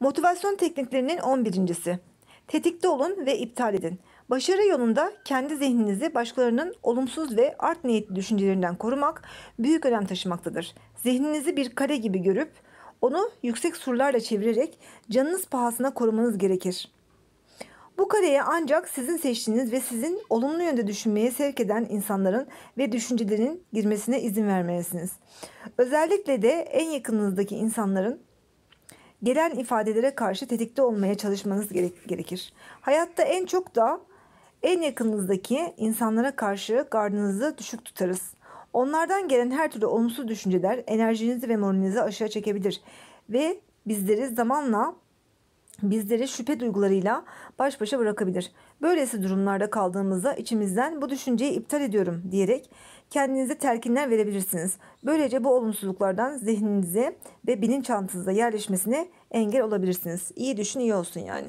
Motivasyon tekniklerinin 11.si. Tetikte olun ve iptal edin. Başarı yolunda kendi zihninizi başkalarının olumsuz ve art niyetli düşüncelerinden korumak büyük önem taşımaktadır. Zihninizi bir kale gibi görüp onu yüksek surlarla çevirerek canınız pahasına korumanız gerekir. Bu kareye ancak sizin seçtiğiniz ve sizin olumlu yönde düşünmeye sevk eden insanların ve düşüncelerin girmesine izin vermelisiniz. Özellikle de en yakınınızdaki insanların gelen ifadelere karşı tetikte olmaya çalışmanız gerekir. Hayatta en çok da en yakınınızdaki insanlara karşı gardınızı düşük tutarız. Onlardan gelen her türlü olumsuz düşünceler enerjinizi ve moralinizi aşağı çekebilir ve bizleri zamanla bizleri şüphe duygularıyla baş başa bırakabilir. Böylesi durumlarda kaldığımızda içimizden bu düşünceyi iptal ediyorum diyerek kendinize telkinler verebilirsiniz. Böylece bu olumsuzluklardan zihninize ve bilinçaltınıza yerleşmesine engel olabilirsiniz. İyi düşün iyi olsun yani.